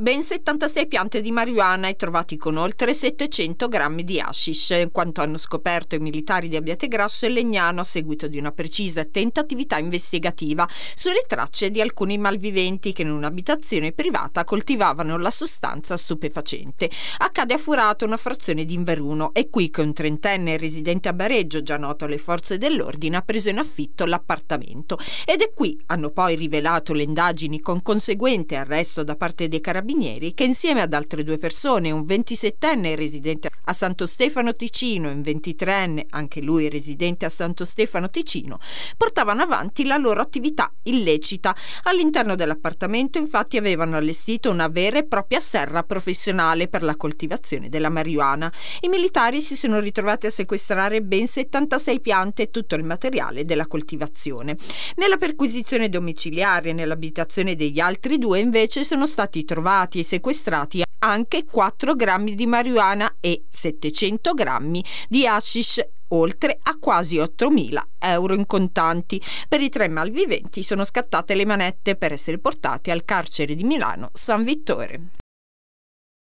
Ben 76 piante di marijuana e trovati con oltre 700 grammi di hashish, quanto hanno scoperto i militari di Abbiategrasso e Legnano a seguito di una precisa e attenta attività investigativa sulle tracce di alcuni malviventi che in un'abitazione privata coltivavano la sostanza stupefacente. Accade a Furato una frazione di Inveruno. È qui che un trentenne residente a Bareggio, già noto alle forze dell'ordine, ha preso in affitto l'appartamento. Ed è qui, hanno poi rivelato le indagini con conseguente arresto da parte dei carabinieri, Carabinieri che insieme ad altre due persone, un 27enne residente a Santo Stefano Ticino, in 23enne, anche lui residente a Santo Stefano Ticino, portavano avanti la loro attività illecita. All'interno dell'appartamento infatti avevano allestito una vera e propria serra professionale per la coltivazione della marijuana. I militari si sono ritrovati a sequestrare ben 76 piante e tutto il materiale della coltivazione. Nella perquisizione domiciliare e nell'abitazione degli altri due invece sono stati trovati e sequestrati anche 4 grammi di marijuana e 700 grammi di hashish oltre a quasi 8.000 euro in contanti. Per i tre malviventi sono scattate le manette per essere portati al carcere di Milano San Vittore.